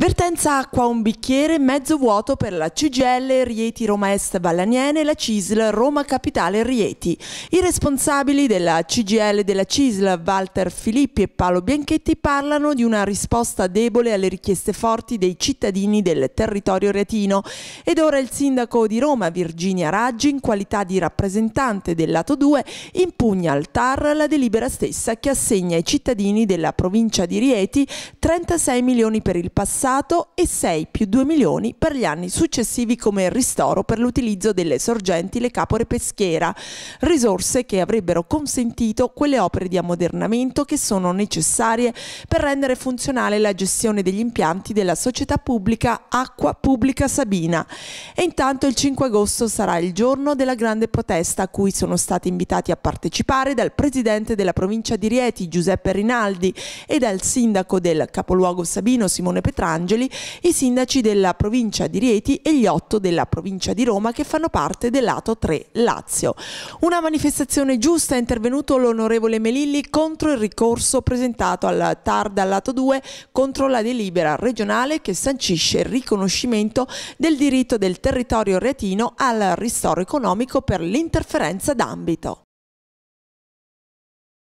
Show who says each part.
Speaker 1: Vertenza acqua un bicchiere mezzo vuoto per la CGL Rieti Roma Est Vallaniene e la CISL Roma Capitale Rieti. I responsabili della CGL e della CISL, Walter Filippi e Paolo Bianchetti, parlano di una risposta debole alle richieste forti dei cittadini del territorio retino. Ed ora il sindaco di Roma, Virginia Raggi, in qualità di rappresentante del lato 2, impugna al TAR la delibera stessa che assegna ai cittadini della provincia di Rieti 36 milioni per il passato passato e 6 più 2 milioni per gli anni successivi come ristoro per l'utilizzo delle sorgenti Le Capore Peschiera, risorse che avrebbero consentito quelle opere di ammodernamento che sono necessarie per rendere funzionale la gestione degli impianti della società pubblica Acqua Pubblica Sabina. E intanto il 5 agosto sarà il giorno della grande protesta a cui sono stati invitati a partecipare dal presidente della provincia di Rieti Giuseppe Rinaldi e dal sindaco del capoluogo Sabino Simone Petrani Angeli, i sindaci della provincia di Rieti e gli otto della provincia di Roma che fanno parte del lato 3 Lazio. Una manifestazione giusta è intervenuto l'onorevole Melilli contro il ricorso presentato al TAR dal lato 2 contro la delibera regionale che sancisce il riconoscimento del diritto del territorio reatino al ristoro economico per l'interferenza d'ambito.